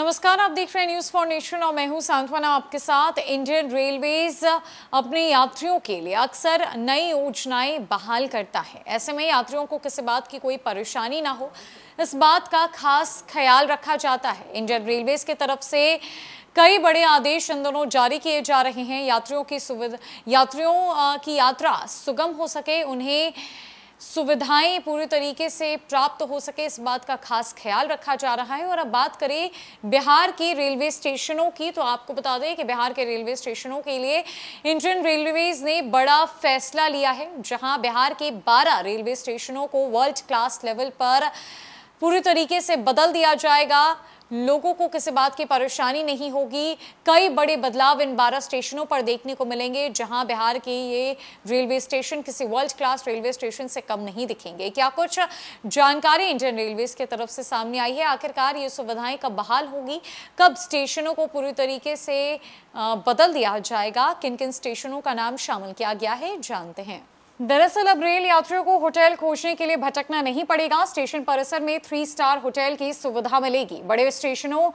नमस्कार आप देख रहे हैं न्यूज़ फॉर नेशन और मैं हूं सांत्वना आपके साथ इंडियन रेलवेज अपने यात्रियों के लिए अक्सर नई योजनाएं बहाल करता है ऐसे में यात्रियों को किसी बात की कोई परेशानी ना हो इस बात का खास ख्याल रखा जाता है इंडियन रेलवेज की तरफ से कई बड़े आदेश इन दोनों जारी किए जा रहे हैं यात्रियों की सुविधा यात्रियों की यात्रा सुगम हो सके उन्हें सुविधाएं पूरी तरीके से प्राप्त हो सके इस बात का खास ख्याल रखा जा रहा है और अब बात करें बिहार की रेलवे स्टेशनों की तो आपको बता दें कि बिहार के रेलवे स्टेशनों के लिए इंडियन रेलवेज ने बड़ा फैसला लिया है जहां बिहार के 12 रेलवे स्टेशनों को वर्ल्ड क्लास लेवल पर पूरी तरीके से बदल दिया जाएगा लोगों को किसी बात की परेशानी नहीं होगी कई बड़े बदलाव इन बारह स्टेशनों पर देखने को मिलेंगे जहां बिहार के ये रेलवे स्टेशन किसी वर्ल्ड क्लास रेलवे स्टेशन से कम नहीं दिखेंगे क्या कुछ जानकारी इंडियन रेलवे की तरफ से सामने आई है आखिरकार ये सुविधाएं कब बहाल होगी कब स्टेशनों को पूरी तरीके से बदल दिया जाएगा किन किन स्टेशनों का नाम शामिल किया गया है जानते हैं दरअसल अब रेल यात्रियों को होटल खोजने के लिए भटकना नहीं पड़ेगा स्टेशन परिसर में थ्री स्टार होटल की सुविधा मिलेगी बड़े स्टेशनों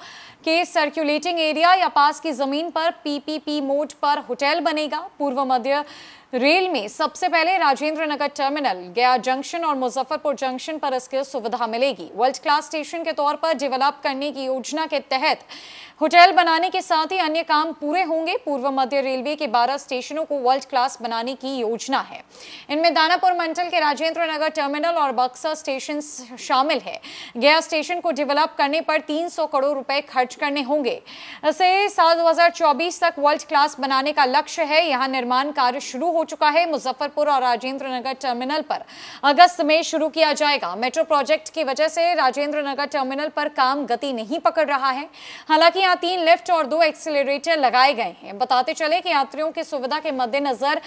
के सर्कुलेटिंग एरिया या पास की जमीन पर पीपीपी मोड पर होटल बनेगा पूर्व मध्य रेल में सबसे पहले राजेंद्र नगर टर्मिनल गया जंक्शन और मुजफ्फरपुर जंक्शन पर इसकी सुविधा मिलेगी वर्ल्ड क्लास स्टेशन के तौर पर डेवलप करने की योजना के तहत होटल बनाने के साथ ही अन्य काम पूरे होंगे पूर्व मध्य रेलवे के 12 स्टेशनों को वर्ल्ड क्लास बनाने की योजना है इनमें दानापुर मंडल के राजेंद्र नगर टर्मिनल और बक्सर स्टेशन शामिल है गया स्टेशन को डेवलप करने पर 300 करोड़ रुपए खर्च करने होंगे इसे साल 2024 तक वर्ल्ड क्लास बनाने का लक्ष्य है यहाँ निर्माण कार्य शुरू हो चुका है मुजफ्फरपुर और राजेंद्र नगर टर्मिनल पर अगस्त में शुरू किया जाएगा मेट्रो प्रोजेक्ट की वजह से राजेंद्र नगर टर्मिनल पर काम गति नहीं पकड़ रहा है हालांकि यहाँ तीन लिफ्ट और दो एक्सीटर लगाए गए हैं बताते चले कि यात्रियों की सुविधा के मद्देनजर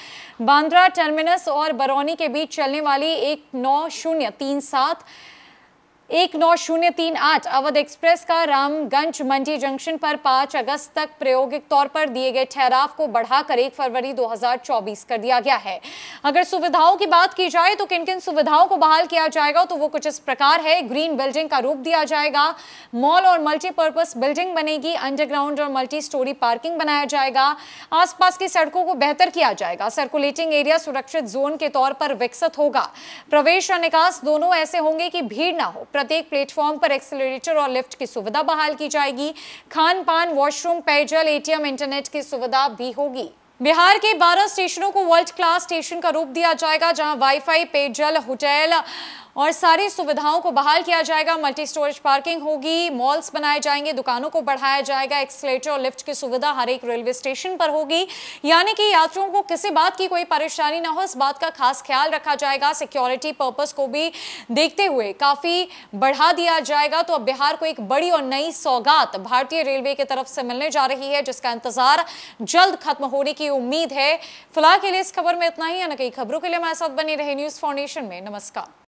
बांद्रा टर्मिनस और बरौनी के बीच चलने वाली एक नौ शून्य तीन सात एक नौ शून्य तीन आठ अवध एक्सप्रेस का रामगंज मंडी जंक्शन पर पांच अगस्त तक प्रायोगिक तौर पर दिए गए ठहराव को बढ़ाकर एक फरवरी 2024 कर दिया गया है अगर सुविधाओं की बात की जाए तो किन किन सुविधाओं को बहाल किया जाएगा तो वो कुछ इस प्रकार है ग्रीन बिल्डिंग का रूप दिया जाएगा मॉल और मल्टीपर्पज बिल्डिंग बनेगी अंडरग्राउंड और मल्टी स्टोरी पार्किंग बनाया जाएगा आसपास की सड़कों को बेहतर किया जाएगा सर्कुलेटिंग एरिया सुरक्षित जोन के तौर पर विकसित होगा प्रवेश और निकास दोनों ऐसे होंगे कि भीड़ ना हो प्रत्येक प्लेटफॉर्म पर एक्सेलरेटर और लिफ्ट की सुविधा बहाल की जाएगी खान पान वॉशरूम पेयजल एटीएम इंटरनेट की सुविधा भी होगी बिहार के 12 स्टेशनों को वर्ल्ड क्लास स्टेशन का रूप दिया जाएगा जहां वाईफाई पेयजल होटल और सारी सुविधाओं को बहाल किया जाएगा मल्टी स्टोरेज पार्किंग होगी मॉल्स बनाए जाएंगे दुकानों को बढ़ाया जाएगा एक्सलेटर और लिफ्ट की सुविधा हर एक रेलवे स्टेशन पर होगी यानी कि यात्रियों को किसी बात की कोई परेशानी ना हो इस बात का खास ख्याल रखा जाएगा सिक्योरिटी पर्पज को भी देखते हुए काफी बढ़ा दिया जाएगा तो अब बिहार को एक बड़ी और नई सौगात भारतीय रेलवे की तरफ से मिलने जा रही है जिसका इंतजार जल्द खत्म होने की उम्मीद है फिलहाल के लिए इस खबर में इतना ही या न कई खबरों के लिए हमारे साथ बनी रहे न्यूज फाउंडेशन में नमस्कार